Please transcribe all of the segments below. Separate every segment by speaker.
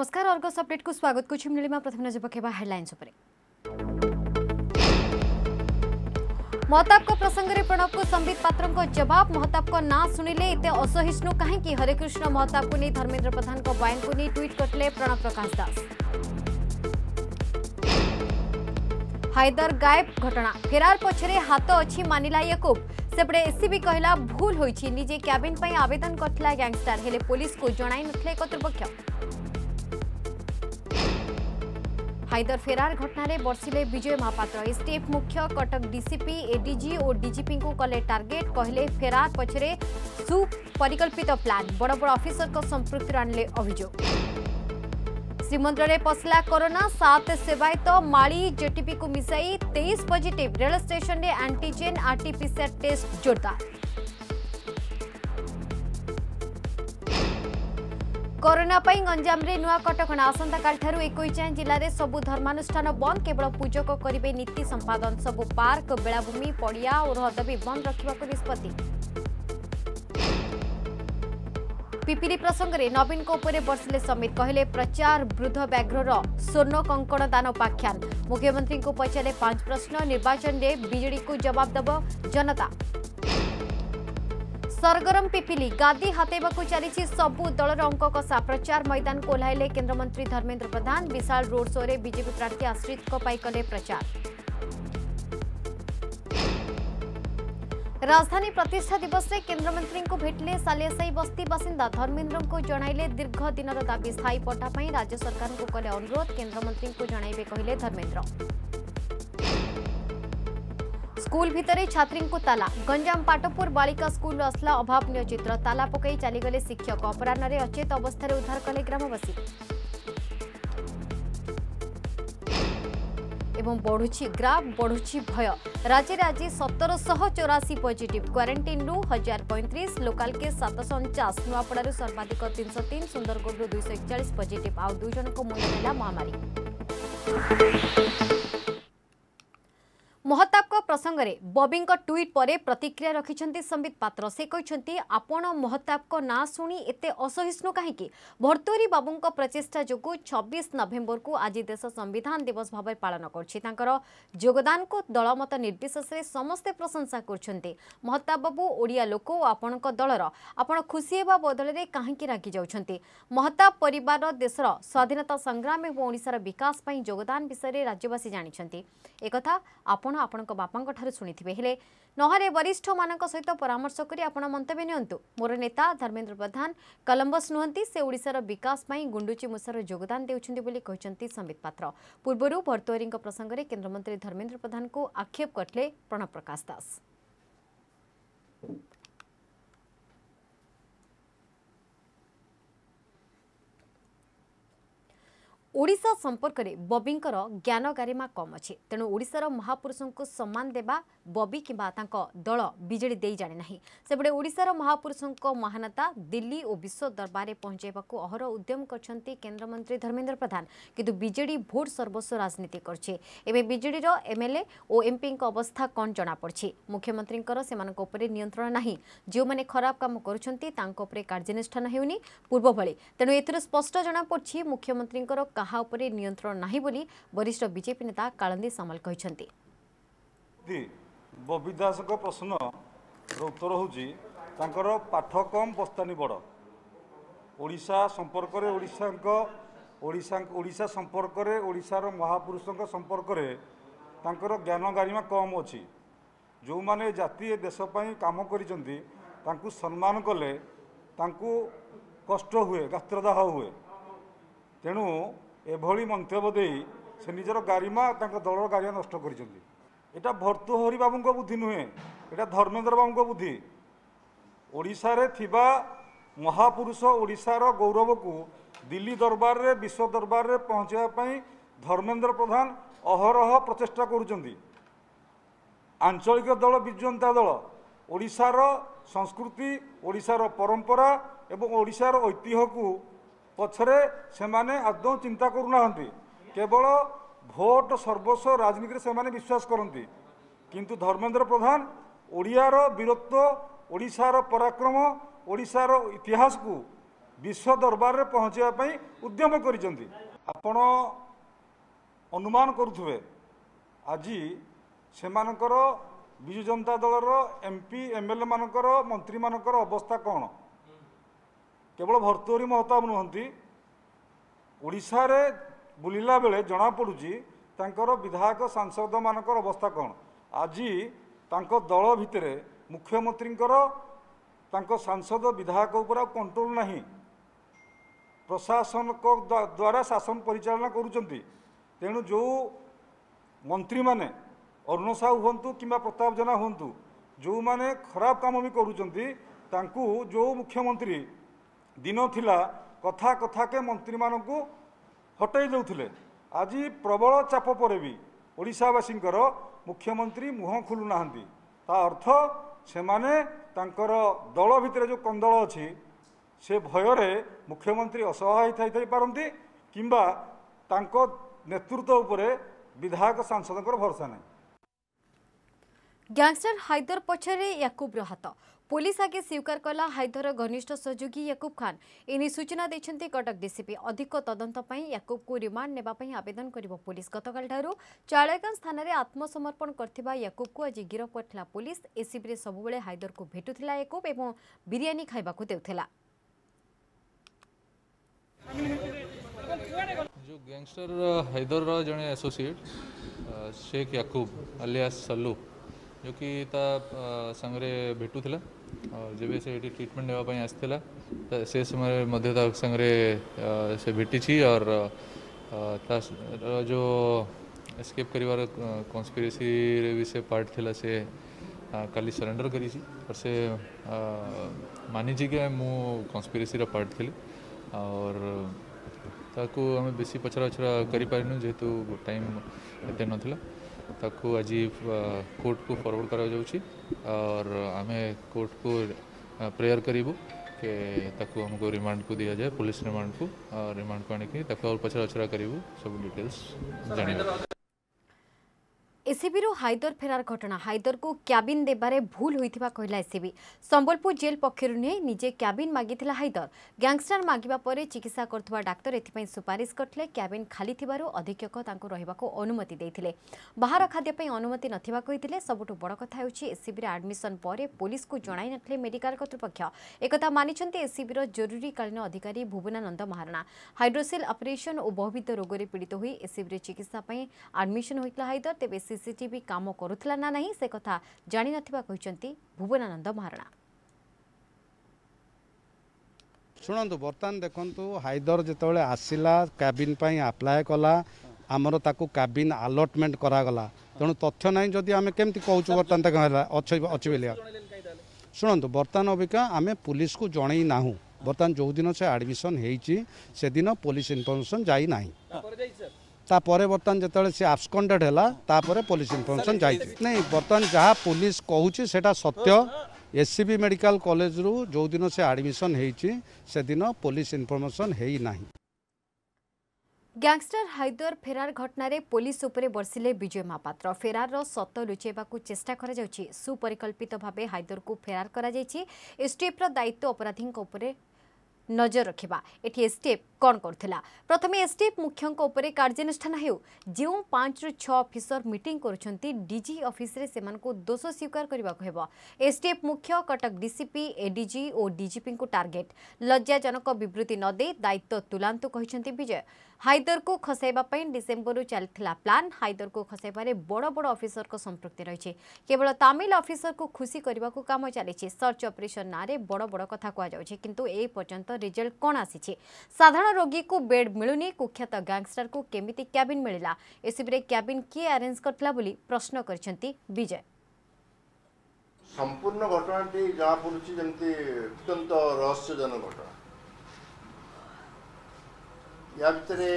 Speaker 1: नमस्कार Argus update को स्वागत करीमा प्रथम नजर पकड़ हेडलैंस महताब प्रसंग में प्रणव को संबित पात्र जवाब महताब ना शुणिले एत असहिष्णु कहीं हरेकृष्ण महताब को नहीं धर्मेन्द्र प्रधान बयान को नहीं ट्विट करते प्रणव प्रकाश दास हायदर गायब घटना फेरार पक्षर हाथ अच्छी मानला यकूब सेपटे एससीबी कहला भूल होजे क्याबिन आवेदन करता गैंगस्टार हेले पुलिस को जणाई नृपक्ष ହାଇଦର ଫେରାର ଘଟଣାରେ ବର୍ଷିଲେ ବିଜୟ ମହାପାତ୍ର ଏସ୍ଟିଏଫ୍ ମୁଖ୍ୟ କଟକ ଡିସିପି ଏଡିଜି ଓ ଡିଜିପିଙ୍କୁ କଲେ ଟାର୍ଗେଟ୍ କହିଲେ ଫେରାର ପଛରେ ସୁପରିକଳ୍ପିତ ପ୍ଲାନ୍ ବଡ଼ ବଡ଼ ଅଫିସରଙ୍କ ସମ୍ପୃକ୍ତିରେ ଆଣିଲେ ଅଭିଯୋଗ ଶ୍ରୀମନ୍ଦିରରେ ପଶିଲା କରୋନା ସାତ ସେବାୟତ ମାଳି ଜେଟିପିକୁ ମିଶାଇ ତେଇଶ ପଜିଟିଭ୍ ରେଳ ଷ୍ଟେସନରେ ଆଣ୍ଟିଜେନ୍ ଆର୍ଟିପିସିଆର୍ ଟେଷ୍ଟ ଜୋରଦାର कोरोना ै गञ्जामले नयाँ कटकणा आसै चाहिँ जबु धर्मा बन्द केवल पूजक गरे नीति संपादन सबु सम्पादन सब् पर्क बेलाभूमि परिया रहदवी बन्द प्रसंग रे नवीन को नवीनको उपसीले समित कहले प्रचार वृद्ध व्याग्र स्वर्ण कंकण कङ्कदान पाख्यान मुख्यमंत्री को पचारे पांच प्रश्न निर्वाचन रे निर्वाचनले को जवाब दबो जनता सरगरम पिपिली गादी हातेबा को चली सबु दलर अंक कसा प्रचार मैदान को कोल्हैले केन्द्रमंत्री धर्मेन्द्र प्रधान विशाल रोड शो में विजेपी प्रार्थी आश्रित कले प्रचार राजधानी प्रतिष्ठा दिवस में केन्द्रमंत्री को भेटिले सालियासाई बस्ती बासिंदा धर्मेन्द्र को जनइले दीर्घ दिन दाबी स्थायी पट्टा राज्य सरकार को कले अनुरोध केन्द्रमंत्री को जनइबे कहले धर्मेन्द्र स्कूल भितर छात्री को ताला गंजाम पाटपुर बालिका स्कूल आसला अभावन चित्र ताला पक चलीगले शिक्षक अपराह में अचेत अवस्था उद्धार कले ग्रामवासी एवं बढ़ुची ग्राफ बढ़ुची भय राज्य में आज सतरश चौराशी पजिट क्वारेटीन हजार पैंतीस लोकाल केस सात उनचास नुआपड़ सर्वाधिक तीन सौ तीन सुंदरगढ़ दुईश एकचाश पजिट आउ दुईज मिला महामारी महता प्रसंग में बबी ट्विट पर प्रतिक्रिया रखिंट संबित पत्र से कहते आपण महताब का ना शुणी एत असहिष्णु कहीं भर्तुरी बाबू प्रचेषा जो छब्स नभेम्बर को आज देश संविधान दिवस भाव पालन करोगदान को दल मत निर्विशेष समस्त प्रशंसा करताब बाबू ओडिया लोक आपण दलर आपड़ खुशी होगा बदल में कहीं रागि जाऊँच महताब पर देशर स्वाधीनता संग्राम और ओडार विकास योगदान विषय राज्यवासी जानते एक आपण आपण बापा नहरे वरिष्ठ मान सहित परामर्श कर मोर नेता धर्मेन्द्र प्रधान कलम्बस नुहति से ओडार विकासपी गुंडुची मूसार योगदान देखते संबित पात्र पूर्व भर्तुहरी प्रसंगे केन्द्रमंत्री धर्मेन्द्र प्रधान को आक्षेप करते प्रणव प्रकाश दास ଓଡ଼ିଶା ସମ୍ପର୍କରେ ବବିଙ୍କର ଜ୍ଞାନ ଗାରିମା କମ୍ ଅଛି ତେଣୁ ଓଡ଼ିଶାର ମହାପୁରୁଷଙ୍କୁ ସମ୍ମାନ ଦେବା ବବି କିମ୍ବା ତାଙ୍କ ଦଳ ବିଜେଡ଼ି ଦେଇ ଜାଣିନାହିଁ ସେପଟେ ଓଡ଼ିଶାର ମହାପୁରୁଷଙ୍କ ମହାନତା ଦିଲ୍ଲୀ ଓ ବିଶ୍ୱ ଦରବାରରେ ପହଞ୍ଚାଇବାକୁ ଅହର ଉଦ୍ୟମ କରିଛନ୍ତି କେନ୍ଦ୍ରମନ୍ତ୍ରୀ ଧର୍ମେନ୍ଦ୍ର ପ୍ରଧାନ କିନ୍ତୁ ବିଜେଡ଼ି ଭୋଟ୍ ସର୍ବସ୍ୱ ରାଜନୀତି କରୁଛି ଏବେ ବିଜେଡ଼ିର ଏମ୍ଏଲ୍ଏ ଓ ଏମ୍ପିଙ୍କ ଅବସ୍ଥା କ'ଣ ଜଣାପଡ଼ିଛି ମୁଖ୍ୟମନ୍ତ୍ରୀଙ୍କର ସେମାନଙ୍କ ଉପରେ ନିୟନ୍ତ୍ରଣ ନାହିଁ ଯେଉଁମାନେ ଖରାପ କାମ କରୁଛନ୍ତି ତାଙ୍କ ଉପରେ କାର୍ଯ୍ୟାନୁଷ୍ଠାନ ହେଉନି ପୂର୍ବଭଳି ତେଣୁ ଏଥିରୁ ସ୍ପଷ୍ଟ ଜଣାପଡ଼ୁଛି ମୁଖ୍ୟମନ୍ତ୍ରୀଙ୍କର କାହା ଉପରେ ନିୟନ୍ତ୍ରଣ ନାହିଁ ବୋଲି ବରିଷ୍ଠ ବିଜେପି ନେତା କାଳନ୍ଦୀ ସାମଲ କହିଛନ୍ତି
Speaker 2: ବବି ଦାସଙ୍କ ପ୍ରଶ୍ନର ଉତ୍ତର ହେଉଛି ତାଙ୍କର ପାଠ କମ୍ ବସ୍ତାନୀ ବଡ଼ ଓଡ଼ିଶା ସମ୍ପର୍କରେ ଓଡ଼ିଶାଙ୍କ ଓଡ଼ିଶା ଓଡ଼ିଶା ସମ୍ପର୍କରେ ଓଡ଼ିଶାର ମହାପୁରୁଷଙ୍କ ସମ୍ପର୍କରେ ତାଙ୍କର ଜ୍ଞାନ ଗାରିମା କମ୍ ଅଛି ଯେଉଁମାନେ ଜାତି ଏ ଦେଶ ପାଇଁ କାମ କରିଛନ୍ତି ତାଙ୍କୁ ସମ୍ମାନ କଲେ ତାଙ୍କୁ କଷ୍ଟ ହୁଏ ଗାତ୍ରଦାହ ହୁଏ ତେଣୁ ଏଭଳି ମନ୍ତବ୍ୟ ଦେଇ ସେ ନିଜର ଗାରିମା ତାଙ୍କ ଦଳର ଗାରିମା ନଷ୍ଟ କରିଛନ୍ତି ଏଇଟା ଭର୍ତ୍ତୃହରି ବାବୁଙ୍କ ବୁଦ୍ଧି ନୁହେଁ ଏଇଟା ଧର୍ମେନ୍ଦ୍ର ବାବୁଙ୍କ ବୁଦ୍ଧି ଓଡ଼ିଶାରେ ଥିବା ମହାପୁରୁଷ ଓଡ଼ିଶାର ଗୌରବକୁ ଦିଲ୍ଲୀ ଦରବାରରେ ବିଶ୍ୱ ଦରବାରରେ ପହଞ୍ଚାଇବା ପାଇଁ ଧର୍ମେନ୍ଦ୍ର ପ୍ରଧାନ ଅହରହ ପ୍ରଚେଷ୍ଟା କରୁଛନ୍ତି ଆଞ୍ଚଳିକ ଦଳ ବିଜୁ ଜନତା ଦଳ ଓଡ଼ିଶାର ସଂସ୍କୃତି ଓଡ଼ିଶାର ପରମ୍ପରା ଏବଂ ଓଡ଼ିଶାର ଐତିହ୍ୟକୁ ପଛରେ ସେମାନେ ଆଦୌ ଚିନ୍ତା କରୁନାହାନ୍ତି କେବଳ ଭୋଟ ସର୍ବସ୍ୱ ରାଜନୀତିରେ ସେମାନେ ବିଶ୍ୱାସ କରନ୍ତି କିନ୍ତୁ ଧର୍ମେନ୍ଦ୍ର ପ୍ରଧାନ ଓଡ଼ିଆର ବୀରତ୍ୱ ଓଡ଼ିଶାର ପରାକ୍ରମ ଓଡ଼ିଶାର ଇତିହାସକୁ ବିଶ୍ୱ ଦରବାରରେ ପହଞ୍ଚିବା ପାଇଁ ଉଦ୍ୟମ କରିଛନ୍ତି ଆପଣ ଅନୁମାନ କରୁଥିବେ ଆଜି ସେମାନଙ୍କର ବିଜୁ ଜନତା ଦଳର ଏମ୍ ପି ଏମ୍ ଏଲ୍ ମାନଙ୍କର ମନ୍ତ୍ରୀମାନଙ୍କର ଅବସ୍ଥା କ'ଣ କେବଳ ଭର୍ତ୍ତୃହରି ମହତାବ ନୁହନ୍ତି ଓଡ଼ିଶାରେ ବୁଲିଲା ବେଳେ ଜଣାପଡ଼ୁଛି ତାଙ୍କର ବିଧାୟକ ସାଂସଦମାନଙ୍କର ଅବସ୍ଥା କ'ଣ ଆଜି ତାଙ୍କ ଦଳ ଭିତରେ ମୁଖ୍ୟମନ୍ତ୍ରୀଙ୍କର ତାଙ୍କ ସାଂସଦ ବିଧାୟକ ଉପରେ ଆଉ କଣ୍ଟ୍ରୋଲ ନାହିଁ ପ୍ରଶାସନଙ୍କ ଦ୍ୱାରା ଶାସନ ପରିଚାଳନା କରୁଛନ୍ତି ତେଣୁ ଯେଉଁ ମନ୍ତ୍ରୀମାନେ ଅରୁଣ ସାହୁ ହୁଅନ୍ତୁ କିମ୍ବା ପ୍ରତାପ ଜେନା ହୁଅନ୍ତୁ ଯେଉଁମାନେ ଖରାପ କାମ ବି କରୁଛନ୍ତି ତାଙ୍କୁ ଯେଉଁ ମୁଖ୍ୟମନ୍ତ୍ରୀ ଦିନ ଥିଲା କଥା କଥାକେ ମନ୍ତ୍ରୀମାନଙ୍କୁ ହଟେଇ ଦେଉଥିଲେ ଆଜି ପ୍ରବଳ ଚାପ ପରେ ବି ଓଡ଼ିଶାବାସୀଙ୍କର ମୁଖ୍ୟମନ୍ତ୍ରୀ ମୁହଁ ଖୋଲୁନାହାନ୍ତି ତା ଅର୍ଥ ସେମାନେ ତାଙ୍କର ଦଳ ଭିତରେ ଯେଉଁ କନ୍ଦଳ ଅଛି ସେ ଭୟରେ ମୁଖ୍ୟମନ୍ତ୍ରୀ ଅସହାୟ ଥାଇପାରନ୍ତି କିମ୍ବା ତାଙ୍କ ନେତୃତ୍ୱ ଉପରେ ବିଧାୟକ ସାଂସଦଙ୍କର ଭରସା ନାହିଁ
Speaker 1: ଗ୍ୟାଙ୍ଗଷ୍ଟର ହାଇଦର ପଛରେ ୟାକୁବର ହାତ ପୋଲିସ ଆଗେ ସ୍ୱୀକାର କଲା ହାଇଦର ଘନିଷ୍ଠ ସହଯୋଗୀ ୟାକୁବ ଖାନ୍ ଏନେଇ ସୂଚନା ଦେଇଛନ୍ତି କଟକ ଡିସିପି ଅଧିକ ତଦନ୍ତ ପାଇଁ ୟାକୁବକୁ ରିମାଣ୍ଡ ନେବା ପାଇଁ ଆବେଦନ କରିବ ପୋଲିସ ଗତକାଲିଠାରୁ ଚାଳୟଗଞ୍ଜ ଥାନାରେ ଆତ୍ମସମର୍ପଣ କରିଥିବା ୟାକୁବକୁ ଆଜି ଗିରଫ କରିଥିଲା ପୋଲିସ ଏ ଶିବିରେ ସବୁବେଳେ ହାଇଦରକୁ ଭେଟୁଥିଲା ୟାକୁବ ଏବଂ ବିରିୟାନୀ ଖାଇବାକୁ ଦେଉଥିଲା
Speaker 3: जो गैंगस्टर हैदर जड़े एसोसिएट शेख याकूब अलियास सल्लू जो कि संगे भेटू था और जब से ट्रिटमेंट नाप आसाला तो से समय मध्य से भेटी और जो एस्केप कर कन्स्पिरेसी भी से पार्ट थिला से कल सरेडर कर मानी कि मु कन्स्पिरेसी पार्ट थी और ताकू आम बेस पचरा उछरा करेतु टाइम एत ना ताकु आज कोर्ट को फरवर्ड कर आम कोर्ट को प्रेयर करूँ के ताकु रिमांड को दि जाए पुलिस रिमांड को रिमांड को आने की पचरा उचरा करूँ सब डिटेल्स जानवे
Speaker 1: এসিবির হাইদর ফেরার ঘটনা হায়দরকু ক্যাবিন দেবার ভুল হয়েছে কহিলা এসিবি সম্বলপুর জেল পক্ষর নুহে নিজে ক্যাবিন মাগি হাইদর গ্যাংস্টার মাগিবা পরে চিকিৎসা করুবা ডাক্তার এথিপাই সুপারিশ করলে ক্যাবিন খালি থিবারু অধীক্ষক তাঁকু রহবাকু অনুমতি দিয়ে বাহার খাদ্যপাই অনুমতি নথিবা কইলে সবুঠু বড় কথা হচ্ছে এসিবির আডমিশন পরে পুলিশকু জনাই নথিলে মেডিকাল কর্তৃপক্ষ একথা মানিছেন এসিবির জরুরীকালীন অধিকারী ভুবনানন্দ মহারণা হাইড্রোসিল অপরেশন ও বহুবিধ রোগরে পীড়িত হয়ে এসিবির চিকিৎসা পাই আডমিশন হয়েছিল হাইদর তেবে ସିସିଟିଭି କାମ କରୁଥିଲା ନା ନାହିଁ ସେ କଥା ଜାଣିନଥିବା କହିଛନ୍ତି ଭୁବନାନନ୍ଦ ମହାରଣା
Speaker 2: ଶୁଣନ୍ତୁ ବର୍ତ୍ତମାନ ଦେଖନ୍ତୁ ହାଇଦର ଯେତେବେଳେ ଆସିଲା କ୍ୟାବିନ୍ ପାଇଁ ଆପ୍ଲାଏ କଲା ଆମର ତାକୁ କ୍ୟାବିନ୍ ଆଲଟମେଣ୍ଟ କରାଗଲା ତେଣୁ ତଥ୍ୟ ନାହିଁ ଯଦି ଆମେ କେମିତି କହୁଛୁ ବର୍ତ୍ତମାନ ତାକୁ ହେଲା ଅଛି ଅଛି ବୋଲି ଶୁଣନ୍ତୁ ବର୍ତ୍ତମାନ ଅବିକା ଆମେ ପୁଲିସକୁ ଜଣେଇ ନାହୁଁ ବର୍ତ୍ତମାନ ଯେଉଁଦିନ ସେ ଆଡ଼ମିସନ୍ ହେଇଛି ସେଦିନ ପୋଲିସ ଇନଫର୍ମେସନ୍ ଯାଇନାହିଁ তাপরে বর্তমান যেতবে সে আবসকন্ডেড হল তাপরে পুলিশ ইনফরমেশন যাই নাই বর্তমান যা পুলিশ কুচি সেটা সত্য এসসিবি মেডিকাল কলেজরু যেদিন সে আডমিশন হয়েছি সেদিন পুলিশ ইনফরমেশন হই না
Speaker 1: ଗ୍ୟାଙ୍ଗଷ୍ଟର ହାଇଦର ଫେରାର ଘଟଣାରେ ପୋଲିସ ଉପରେ ବର୍ଷିଲେ ବିଜୟ ମହାପାତ୍ର ଫେରାରର ସତ ଲୁଚାଇବାକୁ ଚେଷ୍ଟା କରାଯାଉଛି ସୁପରିକଳ୍ପିତ ଭାବେ ହାଇଦରକୁ ଫେରାର କରାଯାଇଛି ଏସ୍ଟିଏଫ୍ର ଦାୟିତ୍ୱ ଅପରାଧୀଙ୍କ ଉପରେ नजर रखा एसटीएफ कौन कर प्रथम एसटीएफ मुख्य कार्यानुषान जो पांच रु छफिसर मीट कर डी अफिश्रे दोष स्वीकार करने को एस मुख्य कटक डीसीपी एडिजी और डीजीपी को टार्गेट लज्जाजनक बृत्ति नद दायित्व तुलांतु कहते विजय ହାଇଦରକୁ ଖସାଇବା ପାଇଁ ଡିସେମ୍ବରରୁ ଚାଲିଥିଲା ପ୍ଲାନ୍ ହାଇଦରକୁ ଖସାଇବାରେ ବଡ଼ ବଡ଼ ଅଫିସରଙ୍କ ସମ୍ପୃକ୍ତି ରହିଛି କେବଳ ତାମିଲ ଅଫିସରକୁ ଖୁସି କରିବାକୁ କାମ ଚାଲିଛି ସର୍ଚ୍ଚ ଅପରେସନ୍ ନାଁରେ ବଡ଼ ବଡ଼ କଥା କୁହାଯାଉଛି କିନ୍ତୁ ଏ ପର୍ଯ୍ୟନ୍ତ ରେଜଲ୍ଟ କ'ଣ ଆସିଛି ସାଧାରଣ ରୋଗୀକୁ ବେଡ୍ ମିଳୁନି କୁଖ୍ୟାତ ଗ୍ୟାଙ୍ଗଷ୍ଟରକୁ କେମିତି କ୍ୟାବିନ୍ ମିଳିଲା ଏସିବିରେ କ୍ୟାବିନ୍ କିଏ ଆରେଞ୍ଜ କରିଥିଲା ବୋଲି ପ୍ରଶ୍ନ କରିଛନ୍ତି ବିଜୟ
Speaker 4: ସମ୍ପୂର୍ଣ୍ଣ ଘଟଣାଟି ଜଣାପଡ଼ୁଛି ଯେମିତି ଅତ୍ୟନ୍ତ ରହସ୍ୟଜନକ ଘଟଣା ୟା ଭିତରେ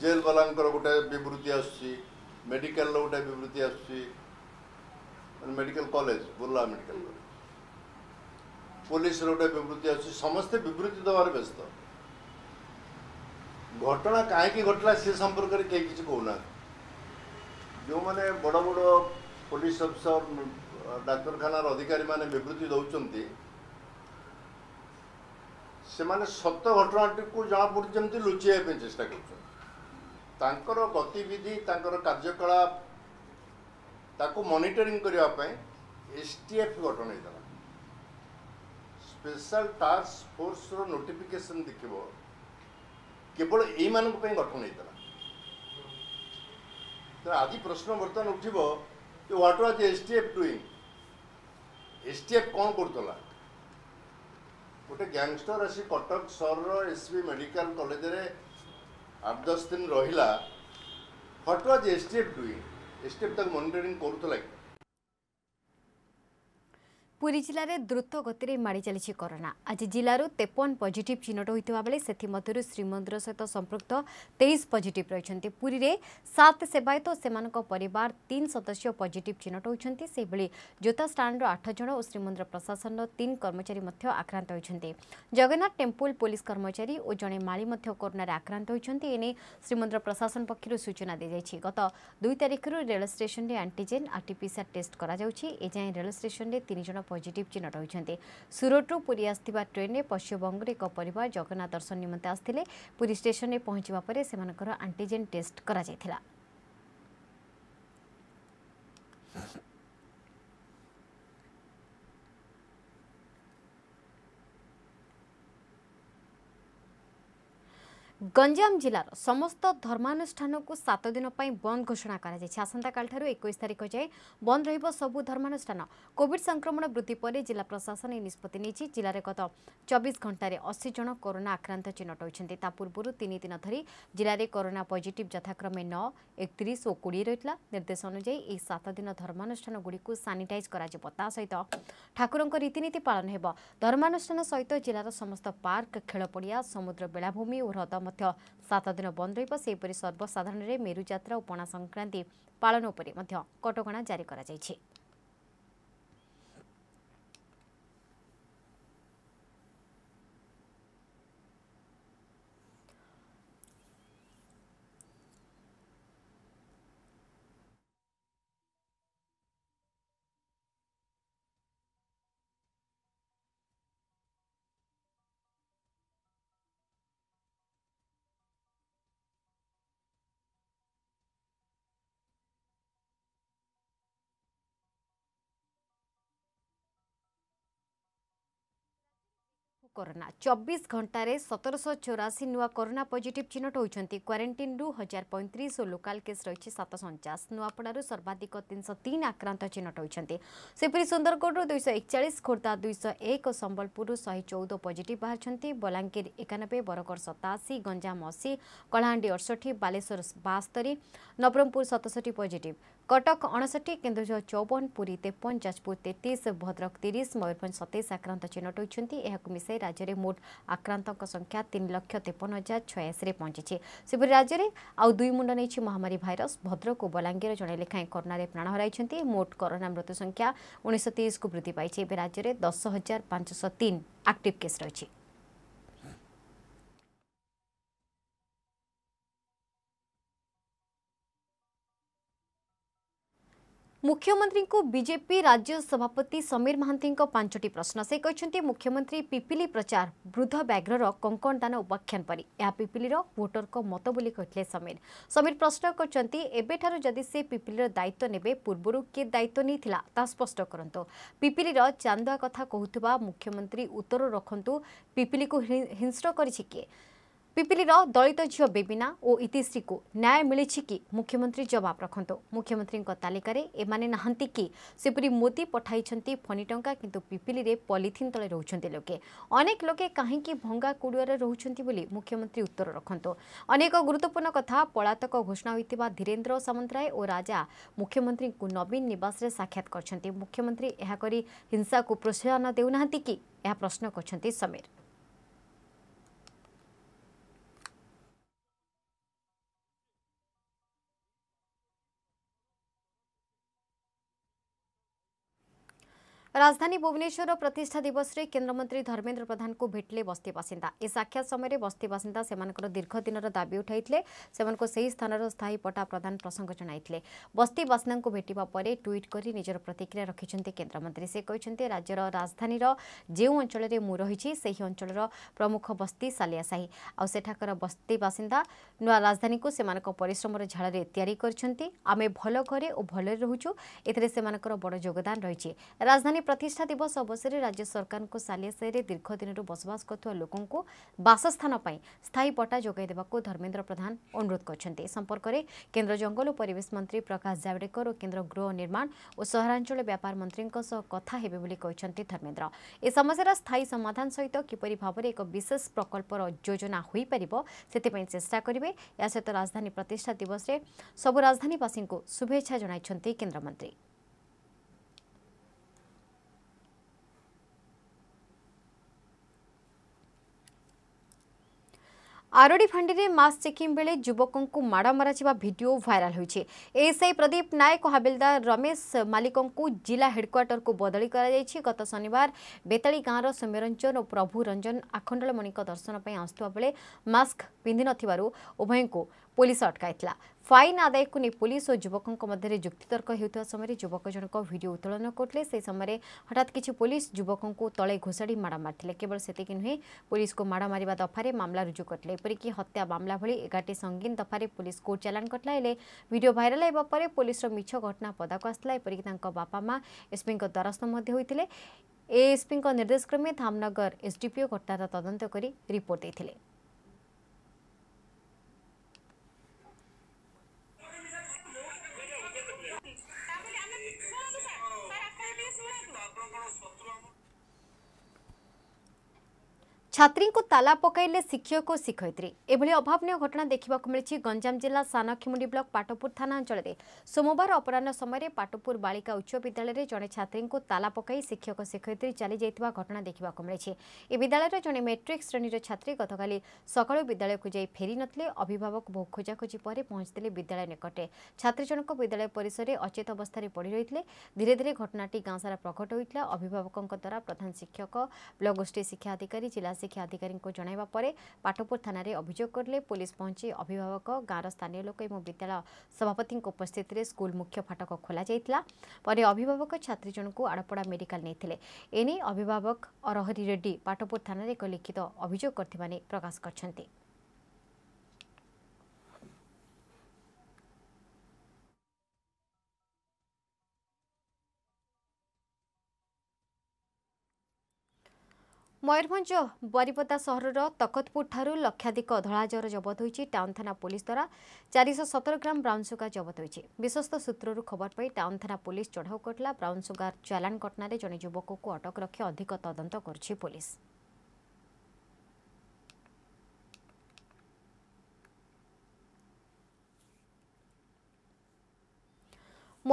Speaker 4: ଜେଲ୍ବାଲାଙ୍କର ଗୋଟେ ବିବୃତ୍ତି ଆସୁଛି ମେଡ଼ିକାଲର ଗୋଟେ ବିବୃତ୍ତି ଆସୁଛି medical college Burla medical college ପୋଲିସର ଗୋଟେ ବିବୃତ୍ତି ଆସୁଛି ସମସ୍ତେ ବିବୃତ୍ତି ଦେବାରେ ବ୍ୟସ୍ତ ଘଟଣା କାହିଁକି ଘଟିଲା ସେ ସମ୍ପର୍କରେ କେହି କିଛି କହୁନାହାନ୍ତି ଯେଉଁମାନେ ବଡ଼ ବଡ଼ ପୋଲିସ ଅଫିସର ଡାକ୍ତରଖାନାର ଅଧିକାରୀମାନେ ବିବୃତ୍ତି ଦେଉଛନ୍ତି ସେମାନେ ସତ ଘଟଣାଟିକୁ ଜଣାପଡ଼ୁଛି ଯେମିତି ଲୁଚାଇବା ପାଇଁ ଚେଷ୍ଟା କରୁଛନ୍ତି ତାଙ୍କର ଗତିବିଧି ତାଙ୍କର କାର୍ଯ୍ୟକଳାପ ତାକୁ ମନିଟରିଂ କରିବା ପାଇଁ ଏସ୍ ଟି ଏଫ୍ ଗଠନ ହେଇଥିଲା ସ୍ପେଶାଲ ଟାସ୍କ ଫୋର୍ସର ନୋଟିଫିକେସନ୍ ଦେଖିବ କେବଳ ଏଇମାନଙ୍କ ପାଇଁ ଗଠନ ହେଇଥିଲା ତେଣୁ ଆଜି ପ୍ରଶ୍ନ ବର୍ତ୍ତମାନ ଉଠିବ ଯେ what was S T F doing S T F କ'ଣ କରୁଥିଲା ଗୋଟେ ଗ୍ୟାଙ୍ଗଷ୍ଟର ଆସି କଟକ ସହରର ଏସ୍ ବି ମେଡ଼ିକାଲ କଲେଜରେ ଆଠ ଦଶ ଦିନ ରହିଲା what was S T F doing S T F ତାକୁ ମନିଟରିଂ କରୁଥିଲା କି
Speaker 1: पुी जो द्रुत गति कोरोना आज जिल्ल तेपन पजिट चिह्नट हुनेमध्यमन्दिर सहित सम्पक्त तेइस पजिट रह पुरीले सात सेवायत परिवार तिन सदस्य पजिट चिह्नट हुन्छ सहीभरि जोताण्ड र आठज श्रीमन्दिर प्रशासन र तिन कर्मचारी आक्रान्त जगन्नाथ टेम्पुल पुलिस कर्मचारी जे आक्रांत करोन आक्रान्तै श्रीमन्दिर प्रशासन पक्ष सूचना दिइरहेको छ गत दुई स्टेशन रेस्टेसन आँटिजेन् आरटिपिसर टेस्ट स्टेशन रेस्टेन तिनज प ପଜିଟିଭ୍ ଚିହ୍ନଟ ହୋଇଛନ୍ତି ସୁରଟରୁ ପୁରୀ ଆସିଥିବା ଟ୍ରେନ୍ରେ ପଶ୍ଚିମବଙ୍ଗରେ ଏକ ପରିବାର ଜଗନ୍ନାଥ ଦର୍ଶନ ନିମନ୍ତେ ଆସିଥିଲେ ପୁରୀ ଷ୍ଟେସନ୍ରେ ପହଞ୍ଚିବା ପରେ ସେମାନଙ୍କର ଆଣ୍ଟିଜେନ୍ ଟେଷ୍ଟ କରାଯାଇଥିଲା Thank you. ଗଞ୍ଜାମ ଜିଲ୍ଲାର ସମସ୍ତ ଧର୍ମାନୁଷ୍ଠାନକୁ ସାତ ଦିନ ପାଇଁ ବନ୍ଦ ଘୋଷଣା କରାଯାଇଛି ଆସନ୍ତାକାଲିଠାରୁ ଏକୋଇଶ ତାରିଖ ଯାଏଁ ବନ୍ଦ ରହିବ ସବୁ ଧର୍ମାନୁଷ୍ଠାନ କୋଭିଡ ସଂକ୍ରମଣ ବୃଦ୍ଧି ପରେ ଜିଲ୍ଲା ପ୍ରଶାସନ ଏହି ନିଷ୍ପତ୍ତି ନେଇଛି ଜିଲ୍ଲାରେ ଗତ ଚବିଶ ଘଣ୍ଟାରେ ଅଶୀ ଜଣ କରୋନା ଆକ୍ରାନ୍ତ ଚିହ୍ନଟ ହୋଇଛନ୍ତି ତା ପୂର୍ବରୁ ତିନି ଦିନ ଧରି ଜିଲ୍ଲାରେ କରୋନା ପଜିଟିଭ୍ ଯଥାକ୍ରମେ ନଅ ଏକତିରିଶ ଓ କୋଡ଼ିଏ ରହିଥିଲା ନିର୍ଦ୍ଦେଶ ଅନୁଯାୟୀ ଏହି ସାତ ଦିନ ଧର୍ମାନୁଷ୍ଠାନଗୁଡ଼ିକୁ ସାନିଟାଇଜ୍ କରାଯିବ ତା ସହିତ ଠାକୁରଙ୍କ ରୀତିନୀତି ପାଳନ ହେବ ଧର୍ମାନୁଷ୍ଠାନ ସହିତ ଜିଲ୍ଲାର ସମସ୍ତ ପାର୍କ ଖେଳ ପଡ଼ିଆ ସମୁଦ୍ର ବେଳାଭୂମି ଓ ହ୍ରଦ ମଧ୍ୟ ସାତ ଦିନ ବନ୍ଦ ରହିବ ସେହିପରି ସର୍ବସାଧାରଣରେ ମେରୁଯାତ୍ରା ଓ ପଣା ସଂକ୍ରାନ୍ତି ପାଳନ ଉପରେ ମଧ୍ୟ କଟକଣା ଜାରି କରାଯାଇଛି कोरोना रे घन्टाले सतर सय चौरा पजिट चिहुन क्वारेन्टिन हजार पैँतिस लोकाल् केस र सात अन्चास नुवापडा सर्वाधिक तिनश आक्रान्त चिह्न हुन्छपरि सुन्दरगड दुईश एकचालिस खोर्धा दुईश एक सम्बलपुरु श पजिट्हु बलांगीर एकानब्बे बरगड सतासी गंजाम असी कलाहाँ अठसटी बालेश्वर बास्तरी नवरङपुर सतसठी पजिट କଟକ ଅଣଷଠି କେନ୍ଦୁଝର ଚଉବନ ପୁରୀ ତେପନ ଯାଜପୁର ତେତିଶ ଭଦ୍ରକ ତିରିଶ ମୟୂରଭଞ୍ଜ ସତେଇଶ ଆକ୍ରାନ୍ତ ଚିହ୍ନଟ ହୋଇଛନ୍ତି ଏହାକୁ ମିଶାଇ ରାଜ୍ୟରେ ମୋଟ ଆକ୍ରାନ୍ତଙ୍କ ସଂଖ୍ୟା ତିନି ଲକ୍ଷ ତେପନ ହଜାର ଛୟାଅଶୀରେ ପହଞ୍ଚିଛି ସେହିପରି ରାଜ୍ୟରେ ଆଉ ଦୁଇ ମୁଣ୍ଡ ନେଇଛି ମହାମାରୀ ଭାଇରସ୍ ଭଦ୍ରକ ଓ ବଲାଙ୍ଗୀର ଜଣେ ଲେଖାଏଁ କରୋନାରେ ପ୍ରାଣ ହରାଇଛନ୍ତି ମୋଟ କରୋନା ମୃତ୍ୟୁ ସଂଖ୍ୟା ଉଣେଇଶହ ତେଇଶକୁ ବୃଦ୍ଧି ପାଇଛି ଏବେ ରାଜ୍ୟରେ ଦଶ ହଜାର ପାଞ୍ଚଶହ ତିନି ଆକ୍ଟିଭ୍ କେସ୍ ରହିଛି मुख्यमंत्री को बीजेपी राज्य सभापति समीर महातिको पाँच टि प्रश्न मुख्यमंत्री पिपि प्रचार वृद्ध व्याघ्र र कनदान उपाख्यान परि पिपि को मत बोली बोले समीर समीर प्रश्न गरिदिसि पिपिलि दायित्व ने दायित्व नै स्पष्ट कन् पिपिर चान्दु कथा मुख्यमंत्री उत्तर रो पिको हिंस्र गरि पिपिल दलित झिउ बेबिना को न्याय मिलिक कि मुख्यमन्त्री जवाब रखन्तु मुख्यमन्त्रीको तालिक एपि मोदी पठाइ फनीटा कि पिपिएर पलिथिन तकेक लोके अनेक लोके काहीँक भङा बोली मुख्यमंत्री उत्तर अनेक गुरुत्वपूर्ण कथा पलातक घोषणा धीरेन्द्र सामन्तय ओ राजा को नवीन नवासे साुख्यमन्त्री यहाँ हिंसाको प्रोत्साहन देउना कि यहाँ प्रश्न गर्छ समीर রাজধানী ভুবনেশ্বর প্রতিষ্ঠা দিবসে কেন্দ্রমন্ত্রী ধর্মেন্দ্র প্রধানক ভেটলে বস্তি বাসিন্দা এ সাক্ষাৎ সময় বস্তি বাসিন্দা সে দীর্ঘদিনর দাবি উঠাই সে সেই স্থানর স্থায়ী পটা প্রদান প্রসঙ্গ জনাই বস্তি বাসিন্দা ভেটা পরে ট্যুইট করে নিজের প্রতিক্রিয়া রাখি কেন্দ্রমন্ত্রী সে কিন্তু রাজ্যর রাজধানীর যে অঞ্চলের মু রয়েছে সেই অঞ্চলের প্রমুখ বস্তি সালিয়াসাহি আঠাকার বস্তি বাসিন্দা নয় রাজধানী সে পরিশ্রমর ঝাড়ে তৈরি করছেন আমি ভাল ঘরে ও ভালরে রুচু এতে সে বড় যোগদান রয়েছে রাজধানী प्रतिष्ठा दिवस अवसर राज्य सरकारको सालिया दीर्घदिन बसवास बासस्थान लोकस्थान स्थायी बट्टा जो धर्मेन्द्र प्रधान अनुरोध केन्द्र जंगल जङ्गल परिवेश मन्त्री प्रकाश जावडेकर केन्द्र गृह निर्माण व्यापार मन्त्री कथा धर्मेन्द्र समस्यार स्थापरि भावना एक विशेष प्रकल्प जोजना हुन्छ चेष्टा या प्रतिष्ठा दिवसीवासी शुभेच्छा जुन આરોડી ફાંડીરે માસ ચેકિંગ બેળે યુવકંકુ માડ મરાଯିવા ଭିଡିଓ ଭାଇରାଲ ହୋଇଛି ଏଏସ୍ଆଇ ପ୍ରଦୀପ ନାୟକ ହାବିଲଦାର ରମେଶ ମାଲିକଙ୍କୁ ଜିଲ୍ଲା ହେଡ୍କ୍ୱାର୍ଟରକୁ ବଦଳି କରାଯାଇଛି ଗତ ଶନିବାର ବେତାଳି ଗାଁର ସୌମ୍ୟରଞ୍ଜନ ଓ ପ୍ରଭୁ ରଞ୍ଜନ ଆଖଣ୍ଡଳମଣିଙ୍କ ଦର୍ଶନ ପାଇଁ ଆସୁଥିବା ବେଳେ ମାସ୍କ ପିନ୍ଧିନଥିବାରୁ ଉଭୟଙ୍କୁ ପୋଲିସ ଅଟକାଇଥିଲା फाइन आदा नै पुलिस युवक मध्यक्तितर्क हुने युवक जनक भिडियो उत्तोलन गर्दै समय हठात कि पिलस युवक तोसा माड मिले केवल सतिकी पुलिस को माड मार दफा ममला रुजु गरिपरिक हत्या ममला भोलि एघार संगीन दफार पुलिस कोर्ट चालाण गरि भिड भाइरा पिलस र मिछ घटना पदाको आसिला एपरिक बापा माथ हु एसपिको निर्देशक्रमे धामनगर एसडिपिओ रिपोर्ट तदर्टी ଛାତ୍ରୀଙ୍କୁ ତାଲା ପକାଇଲେ ଶିକ୍ଷକ ଓ ଶିକ୍ଷୟିତ୍ରୀ ଏଭଳି ଅଭାବନୀୟ ଘଟଣା ଦେଖିବାକୁ ମିଳିଛି ଗଞ୍ଜାମ ଜିଲ୍ଲା ସାନଖିମୁଣ୍ଡି ବ୍ଲକ ପାଟପୁର ଥାନା ଅଞ୍ଚଳରେ ସୋମବାର ଅପରାହ୍ନ ସମୟରେ ପାଟପୁର ବାଳିକା ଉଚ୍ଚ ବିଦ୍ୟାଳୟରେ ଜଣେ ଛାତ୍ରୀଙ୍କୁ ତାଲା ପକାଇ ଶିକ୍ଷକ ଶିକ୍ଷୟିତ୍ରୀ ଚାଲିଯାଇଥିବା ଘଟଣା ଦେଖିବାକୁ ମିଳିଛି ଏ ବିଦ୍ୟାଳୟର ଜଣେ ମେଟ୍ରିକ୍ ଶ୍ରେଣୀର ଛାତ୍ରୀ ଗତକାଲି ସକାଳୁ ବିଦ୍ୟାଳୟକୁ ଯାଇ ଫେରି ନଥିଲେ ଅଭିଭାବକ ବହୁ ଖୋଜାଖୋଜି ପରେ ପହଞ୍ଚିଥିଲେ ବିଦ୍ୟାଳୟ ନିକଟରେ ଛାତ୍ରୀ ଜଣକ ବିଦ୍ୟାଳୟ ପରିସରରେ ଅଚେତ ଅବସ୍ଥାରେ ପଡ଼ି ରହିଥିଲେ ଧୀରେ ଧୀରେ ଘଟଣାଟି ଗାଁ ସାରା ପ୍ରଘଟ ହୋଇଥିଲା ଅଭିଭାବକଙ୍କ ଦ୍ୱାରା ପ୍ରଧାନ ଶିକ୍ଷକ ବ୍ଲକ ଗୋଷ୍ଠୀ ଶିକ୍ଷା ଅଧିକାରୀ ଜିଲ୍ଲା ଶିକ୍ଷା ଅଧିକାରୀଙ୍କୁ ଜଣାଇବା ପରେ ପାଟପୁର ଥାନାରେ ଅଭିଯୋଗ କରିଲେ ପୁଲିସ୍ ପହଞ୍ଚି ଅଭିଭାବକ ଗାଁର ସ୍ଥାନୀୟ ଲୋକ ଏବଂ ବିଦ୍ୟାଳୟ ସଭାପତିଙ୍କ ଉପସ୍ଥିତିରେ ସ୍କୁଲ୍ ମୁଖ୍ୟ ଫାଟକ ଖୋଲାଯାଇଥିଲା ପରେ ଅଭିଭାବକ ଛାତ୍ରୀ ଜଣଙ୍କୁ ଆଡ଼ପଡ଼ା ମେଡିକାଲ ନେଇଥିଲେ ଏନେଇ ଅଭିଭାବକ ଅରହରି ରେଡ୍ଡି ପାଟପୁର ଥାନାରେ ଏକ ଲିଖିତ ଅଭିଯୋଗ କରିଥିବା ନେଇ ପ୍ରକାଶ କରିଛନ୍ତି ময়ূরভঞ্জ বারিপদা সহরর ঠার লক্ষাধিক ধলাজ্বর জবত হয়েছে টাউন থানা পুলিশ দ্বারা চারিশো সতেরো গ্রাম ব্রাউন সুগার জবত হয়েছে বিশ্বস্ত সূত্রর খবর পাই টাউন থানা পুলিশ চঢ়াও করলা ব্রাউন সুগার চালাণ ঘটনায় জন যুবক অটক রক্ষে অধিক তদন্ত করছে পুলিশ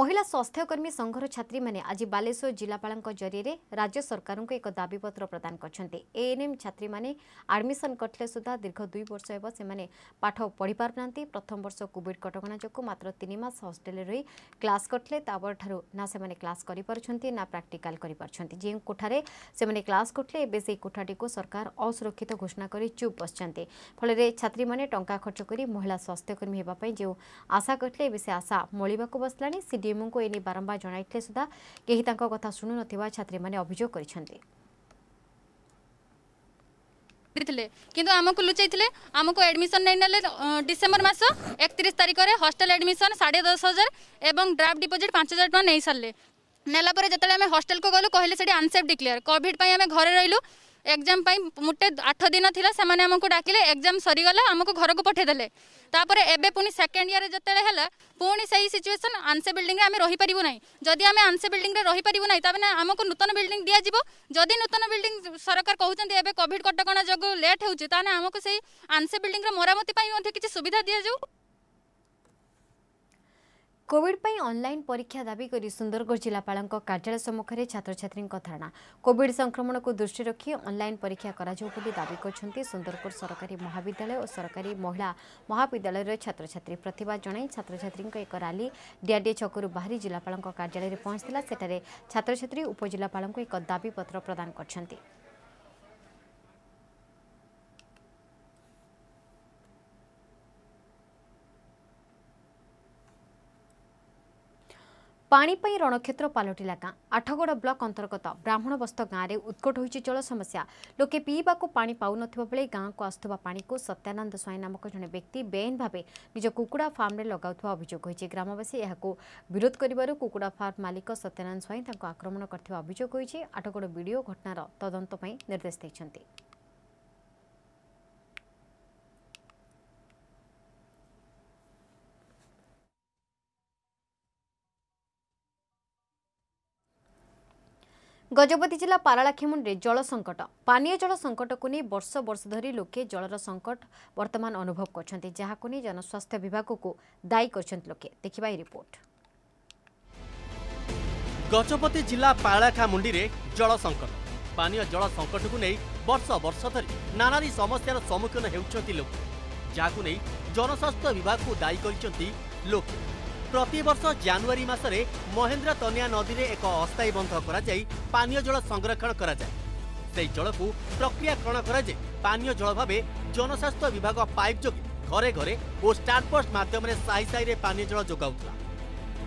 Speaker 1: महिला स्वास्थ्यकर्मी संघर छात्री मैंने आज बालेश्वर जिलापा जरिए राज्य सरकार को एक दावीपत्र प्रदान करते एम छात्री मैंने आडमिशन करते सुधा दीर्घ दुई वर्ष होने पाठ पढ़ी पार ना प्रथम वर्ष कॉविड कटक जो मात्र तीन मस हस्टेल रही क्लास करते ना से क्लास करना प्राक्टिकाल करोठार से क्लास करते कोठाटी को सरकार असुरक्षित घोषणा कर चुप बस फल छात्री टाँह खर्च कर महिला स्वास्थ्यकर्मी होगापी जो आशा करते आशा मिलवाक बसला सीडीए ଡିଏମ୍ଓଙ୍କୁ ଏନେଇ ବାରମ୍ବାର ଜଣାଇଥିଲେ ସୁଦ୍ଧା କେହି ତାଙ୍କ କଥା ଶୁଣୁନଥିବା ଛାତ୍ରୀମାନେ ଅଭିଯୋଗ କରିଛନ୍ତି ଥିଲେ কিন্তু আমাকে লুচাইলে আমাকে এডমিশন নেই নেলে ডিসেম্বর মাস একত্রিশ তারিখে হস্টেল এডমিশন সাড়ে দশ হাজার এবং ড্রাফট ডিপোজিট পাঁচ হাজার টাকা নেই সারে নেলা পরে যেত আমি হস্টেলকে গলু কহিলে সেটি আনসেফ ডিক্লেয়ার কোভিড পাই আমি ঘরে রইলু এক্সাম পাই মোটে আঠ দিন লা সে আমাকে ডাকিলে এক্সাম সরিগলা আমাকে ঘরক পঠাইদেলে ତାପରେ ଏବେ ପୁଣି ସେକେଣ୍ଡ ଇୟର ଯେତେବେଳେ ହେଲା ପୁଣି ସେଇ ସିଚୁଏସନ୍ ଆନ୍ସେ ବିଲ୍ଡିଂରେ ଆମେ ରହିପାରିବୁ ନାହିଁ ଯଦି ଆମେ ଆନ୍ସେ ବିଲ୍ଡିଂରେ ରହିପାରିବୁ ନାହିଁ ତାମାନେ ଆମକୁ ନୂତନ ବିଲ୍ଡିଂ ଦିଆଯିବ ଯଦି ନୂତନ ବିଲ୍ଡିଂ ସରକାର କହୁଛନ୍ତି ଏବେ କୋଭିଡ଼ କଟକଣା ଯୋଗୁଁ ଲେଟ୍ ହେଉଛି ତାହେଲେ ଆମକୁ ସେଇ ଆନ୍ସେ ବିଲ୍ଡିଂର ମରାମତି ପାଇଁ ମଧ୍ୟ କିଛି ସୁବିଧା ଦିଆଯାଉ कोविड कोविडप अनलाइन परीक्षा दाबी दावीकरी कार्यालय जालालय सम्मुखे छात्र छ धारणा कोविड संक्रमण को दृष्टि रखी अनलाइन परीक्षा करा गरा दाबी गरिन्छ सुन्दरगड सरकारी महाविद्यालय और सरकारी महिला महाविद्यालय छात्र महाविद्यालयर प्रतिभा प्रतिदान छात्र छ एक राली डिआरडिए छक बाहिर जिल्लापा कर्याल पहुलास छ उपजिल्लापा दावीपत्र प्रदान गरिन्छ ପାଣି ପାଇଁ ରଣକ୍ଷେତ୍ର ପାଲଟିଲା ଗାଁ ଆଠଗଡ଼ ବ୍ଲକ ଅନ୍ତର୍ଗତ ବ୍ରାହ୍ମଣବସ୍ତ ଗାଁରେ ଉତ୍କଟ ହୋଇଛି ଜଳ ସମସ୍ୟା ଲୋକେ ପିଇବାକୁ ପାଣି ପାଉନଥିବା ବେଳେ ଗାଁକୁ ଆସୁଥିବା ପାଣିକୁ ସତ୍ୟାନନ୍ଦ ସ୍ୱାଇଁ ନାମକ ଜଣେ ବ୍ୟକ୍ତି ବେଆଇନ ଭାବେ ନିଜ କୁକୁଡ଼ା ଫାର୍ମରେ ଲଗାଉଥିବା ଅଭିଯୋଗ ହୋଇଛି ଗ୍ରାମବାସୀ ଏହାକୁ ବିରୋଧ କରିବାରୁ କୁକୁଡ଼ା ଫାର୍ମ ମାଲିକ ସତ୍ୟାନନ୍ଦ ସ୍ୱାଇଁ ତାଙ୍କୁ ଆକ୍ରମଣ କରିଥିବା ଅଭିଯୋଗ ହୋଇଛି ଆଠଗଡ଼ ବିଡ଼ିଓ ଘଟଣାର ତଦନ୍ତ ପାଇଁ ନିର୍ଦ୍ଦେଶ ଦେଇଛନ୍ତି गजपति जिल्ला पलालाखी मुन्डी जलसङ्कट पानीय जल सङ्कटको नै वर्ष वर्ष धरी लोके जल र सङ्कट बर्तमान अनुभव गर्छ जहाँको नै जनस्वास्थ्य विभागको दायी गरिन्छ
Speaker 5: गजपति जिल्ला पालाखामुन्डी जट पानीय जटको नै वर्ष वर्ष धरी नानी समस्यार सम्मुखी हेर्नु जहाँको नै जनस्वास्थ्य विभागको दायी गरि ପ୍ରତିବର୍ଷ ଜାନୁଆରୀ ମାସରେ ମହେନ୍ଦ୍ରା ତନିଆ ନଦୀରେ ଏକ ଅସ୍ଥାୟୀ ବନ୍ଧ କରାଯାଇ ପାନୀୟ ଜଳ ସଂରକ୍ଷଣ କରାଯାଏ ସେହି ଜଳକୁ ପ୍ରକ୍ରିୟାକରଣ କରାଯାଇ ପାନୀୟ ଜଳ ଭାବେ ଜନସ୍ୱାସ୍ଥ୍ୟ ବିଭାଗ ପାଇପ୍ ଯୋଗେ ଘରେ ଘରେ ଓ ଷ୍ଟାରପୋଷ୍ଟ ମାଧ୍ୟମରେ ସାହି ସାହିରେ ପାନୀୟ ଜଳ ଯୋଗାଉଥିଲା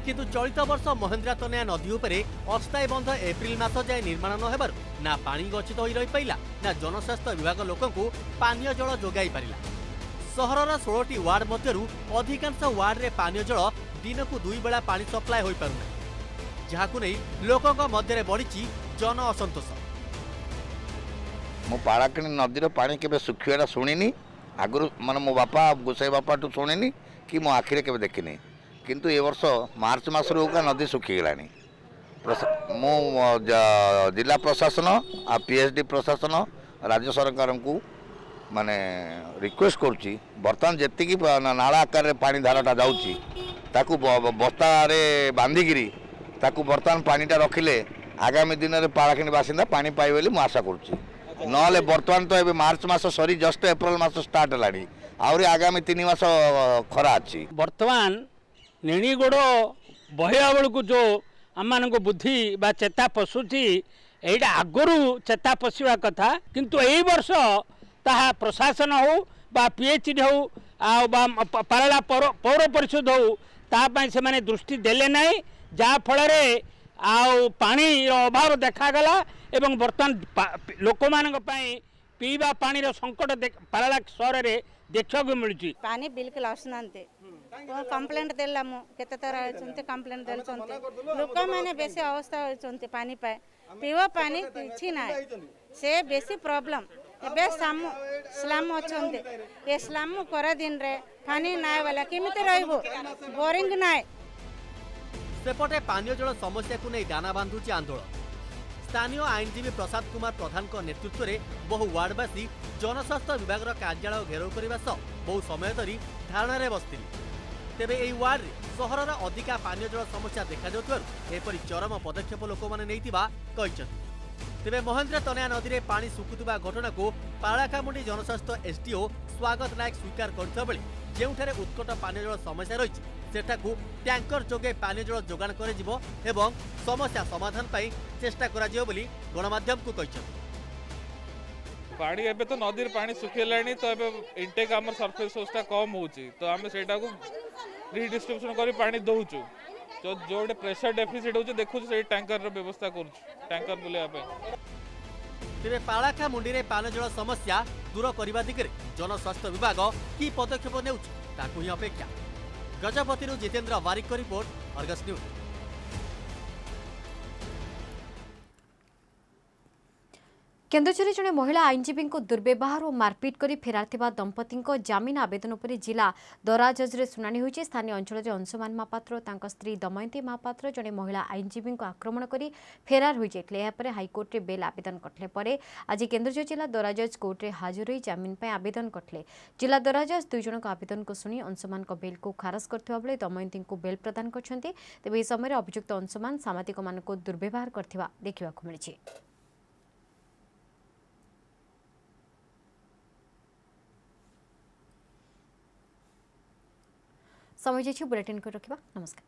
Speaker 5: କିନ୍ତୁ ଚଳିତ ବର୍ଷ ମହେନ୍ଦ୍ରା ତନୟା ନଦୀ ଉପରେ ଅସ୍ଥାୟୀ ବନ୍ଧ ଏପ୍ରିଲ ମାସ ଯାଏ ନିର୍ମାଣ ନ ହେବାରୁ ନା ପାଣି ଗଚ୍ଛିତ ହୋଇ ରହିପାରିଲା ନା ଜନସ୍ୱାସ୍ଥ୍ୟ ବିଭାଗ ଲୋକଙ୍କୁ ପାନୀୟ ଜଳ ଯୋଗାଇ ପାରିଲା ସହରର ଷୋହଳଟି ୱାର୍ଡ ମଧ୍ୟରୁ ଅଧିକାଂଶ ୱାର୍ଡରେ ପାନୀୟ ଜଳ ଦିନକୁ ଦୁଇ ବେଳା ପାଣି ସପ୍ଲାଏ ହୋଇପାରୁନାହିଁ ଯାହାକୁ ନେଇ ଲୋକଙ୍କ ମଧ୍ୟରେ ବଢ଼ିଛି ଜନ ଅସନ୍ତୋଷ
Speaker 4: ମୁଁ ପାଳାକିଣୀ ନଦୀର ପାଣି କେବେ ଶୁଖିବାଟା ଶୁଣିନି ଆଗରୁ ମାନେ ମୋ ବାପା ଗୋସାଇ ବାପାଠୁ ଶୁଣିନି କି ମୋ ଆଖିରେ କେବେ ଦେଖିନି କିନ୍ତୁ ଏ ବର୍ଷ ମାର୍ଚ୍ଚ ମାସରୁ ନଦୀ ଶୁଖିଗଲାଣି ମୁଁ ଜିଲ୍ଲା ପ୍ରଶାସନ ଆଉ ପି ଏଚ୍ ଡି ପ୍ରଶାସନ ରାଜ୍ୟ ସରକାରଙ୍କୁ ମାନେ ରିକ୍ୱେଷ୍ଟ କରୁଛି ବର୍ତ୍ତମାନ ଯେତିକି ନାଳ ଆକାରରେ ପାଣି ଧାରାଟା ଯାଉଛି ତାକୁ ବସ୍ତାରେ ବାନ୍ଧିକିରି ତାକୁ ବର୍ତ୍ତମାନ ପାଣିଟା ରଖିଲେ ଆଗାମୀ ଦିନରେ ପାଳାଖଣି ବାସିନ୍ଦା ପାଣି ପାଇବେ ବୋଲି ମୁଁ ଆଶା କରୁଛି ନହେଲେ ବର୍ତ୍ତମାନ ତ ଏବେ ମାର୍ଚ୍ଚ ମାସ ସରି ଜଷ୍ଟ ଏପ୍ରିଲ ମାସ ଷ୍ଟାର୍ଟ ହେଲାଣି ଆହୁରି ଆଗାମୀ ତିନି ମାସ ଖରା ଅଛି ବର୍ତ୍ତମାନ ନେଣିଗୋଡ଼ ବହିବା ବେଳକୁ ଯେଉଁ ଆମମାନଙ୍କ ବୁଦ୍ଧି ବା ଚେତା ପଶୁଛି ଏଇଟା ଆଗରୁ ଚେତା ପଶିବା କଥା କିନ୍ତୁ ଏଇ ବର୍ଷ ତାହା ପ୍ରଶାସନ ହେଉ ବା ପିଏଚ୍ଡି ହେଉ ଆଉ ବା ପାରଳା ପୌର ପରିଷଦ ହେଉ ତା ପାଇଁ ସେମାନେ ଦୃଷ୍ଟି ଦେଲେ ନାହିଁ ଯାହାଫଳରେ ଆଉ ପାଣିର ଅଭାବ ଦେଖାଗଲା ଏବଂ ବର୍ତ୍ତମାନ ଲୋକମାନଙ୍କ ପାଇଁ ପିଇବା ପାଣିର ସଙ୍କଟ ପାରଳା ସହରରେ ଦେଖିବାକୁ ମିଳୁଛି
Speaker 1: ପାଣି ବିଲକୁଲ ଆସୁନାହାନ୍ତି କମ୍ପ୍ଲେଣ୍ଟ ଦେଲାମୁ କେତେଥର ହେଉଛନ୍ତି କମ୍ପ୍ଲେଣ୍ଟ ଦେଉଛନ୍ତି ଲୋକମାନେ ବେଶୀ ଅବସ୍ଥା ହେଉଛନ୍ତି ପାଣି ପାଇଁ ପିଇବା ପାଣି କିଛି ନାହିଁ ସେ ବେଶୀ ପ୍ରୋବ୍ଲେମ୍ ଏବେ ସାମୁ ସ୍ଲାମ୍ ଅଛନ୍ତି ଏ ସ୍ଲାମ୍ ଖରାଦିନରେ ପାଣି ନାହିଁ ବୋଲେ କେମିତି ରହିବୁ ବୋରିଂ ନାହିଁ
Speaker 5: ସେପଟେ ପାନୀୟ ଜଳ ସମସ୍ୟାକୁ ନେଇ ଦାନା ବାନ୍ଧୁଛି ଆନ୍ଦୋଳନ ସ୍ଥାନୀୟ ଆଇନଜୀବୀ ପ୍ରସାଦ କୁମାର ପ୍ରଧାନଙ୍କ ନେତୃତ୍ୱରେ ବହୁ ୱାର୍ଡବାସୀ ଜନସ୍ୱାସ୍ଥ୍ୟ ବିଭାଗର କାର୍ଯ୍ୟାଳୟ ଘେରାଉ କରିବା ସହ ବହୁ ସମୟ ଧରି ଧାରଣାରେ ବସିଥିଲେ ତେବେ ଏହି ୱାର୍ଡରେ ସହରର ଅଧିକା ପାନୀୟ ଜଳ ସମସ୍ୟା ଦେଖାଯାଉଥିବାରୁ ଏପରି ଚରମ ପଦକ୍ଷେପ ଲୋକମାନେ ନେଇଥିବା କହିଛନ୍ତି ତେବେ ମହେନ୍ଦ୍ର ତନୟା ନଦୀରେ ପାଣି ଶୁଖୁଥିବା ଘଟଣାକୁ ପାଳାକାମୁଣ୍ଡି ଜନସ୍ୱାସ୍ଥ୍ୟ ଏସ୍ଡିଓ ସ୍ୱାଗତ ନାୟକ ସ୍ୱୀକାର କରିଥିବା ବେଳେ ଯେଉଁଠାରେ ଉତ୍କଟ ପାନୀୟ ଜଳ ସମସ୍ୟା ରହିଛି ସେଠାକୁ ଟ୍ୟାଙ୍କର ଯୋଗେ ପାନୀୟ ଜଳ ଯୋଗାଣ କରାଯିବ ଏବଂ ସମସ୍ୟା ସମାଧାନ ପାଇଁ ଚେଷ୍ଟା କରାଯିବ ବୋଲି ଗଣମାଧ୍ୟମକୁ କହିଛନ୍ତି ପାଣି ଏବେ ତ ନଦୀରେ ପାଣି ଶୁଖିଗଲାଣି ତ
Speaker 3: ଏବେ ଇଣ୍ଟେକ୍ ଆମର ସର୍ଫେସ୍ ସୋର୍ସଟା କମ୍ ହେଉଛି ତ ଆମେ ସେଇଟାକୁ ରିଡିଷ୍ଟ୍ରିବ୍ୟୁସନ୍ କରି ପାଣି
Speaker 5: ଦେଉଛୁ ଯେଉଁଠି ପ୍ରେସର ଡେଫିସିଟ ହେଉଛି ଦେଖୁଛୁ ସେଇ ଟ୍ୟାଙ୍କରର ବ୍ୟବସ୍ଥା କରୁଛୁ ଟ୍ୟାଙ୍କର ବୁଲାଇବା ପାଇଁ ତେବେ ପାଳାଖାମୁଣ୍ଡିରେ ପାନୀୟ ଜଳ ସମସ୍ୟା ଦୂର କରିବା ଦିଗରେ ଜନସ୍ୱାସ୍ଥ୍ୟ ବିଭାଗ କି ପଦକ୍ଷେପ ନେଉଛି ତାକୁ ହିଁ ଅପେକ୍ଷା ଗଜପତିରୁ ଜିତେନ୍ଦ୍ର ବାରିକଙ୍କ ରିପୋର୍ଟ ଅର୍ଗସ ନ୍ୟୁଜ୍
Speaker 1: କେନ୍ଦୁଝରରେ ଜଣେ ମହିଳା ଆଇନଜୀବୀଙ୍କୁ ଦୁର୍ବ୍ୟବହାର ଓ ମାରପିଟ୍ କରି ଫେରାର ଥିବା ଦମ୍ପତିଙ୍କ ଜାମିନ ଆବେଦନ ଉପରେ ଜିଲ୍ଲା ଦରା ଜଜ୍ରେ ଶୁଣାଣି ହୋଇଛି ସ୍ଥାନୀୟ ଅଞ୍ଚଳରେ ଅଂଶମାନ ମହାପାତ୍ର ଓ ତାଙ୍କ ସ୍ତ୍ରୀ ଦମୟନ୍ତୀ ମହାପାତ୍ର ଜଣେ ମହିଳା ଆଇନଜୀବୀଙ୍କୁ ଆକ୍ରମଣ କରି ଫେରାର ହୋଇଯାଇଥିଲେ ଏହାପରେ ହାଇକୋର୍ଟରେ ବେଲ୍ ଆବେଦନ କରିଥିଲେ ପରେ ଆଜି କେନ୍ଦୁଝର ଜିଲ୍ଲା ଦରା ଜଜ୍ କୋର୍ଟରେ ହାଜର ହୋଇ ଜାମିନ ପାଇଁ ଆବେଦନ କରିଥିଲେ ଜିଲ୍ଲା ଦରା ଜଜ୍ ଦୁଇ ଜଣଙ୍କ ଆବେଦନକୁ ଶୁଣି ଅଂଶମାନଙ୍କ ବେଲ୍କୁ ଖାରଜ କରିଥିବା ବେଳେ ଦମୟନ୍ତୀଙ୍କୁ ବେଲ୍ ପ୍ରଦାନ କରିଛନ୍ତି ତେବେ ଏହି ସମୟରେ ଅଭିଯୁକ୍ତ ଅଂଶମାନ ସାମ୍ବାଦିକମାନଙ୍କୁ ଦୁର୍ବ୍ୟବହାର କରିଥିବା ଦେଖିବାକୁ ମିଳିଛି સમય જે છે બુલેટિન કરી રખા નમસ્કાર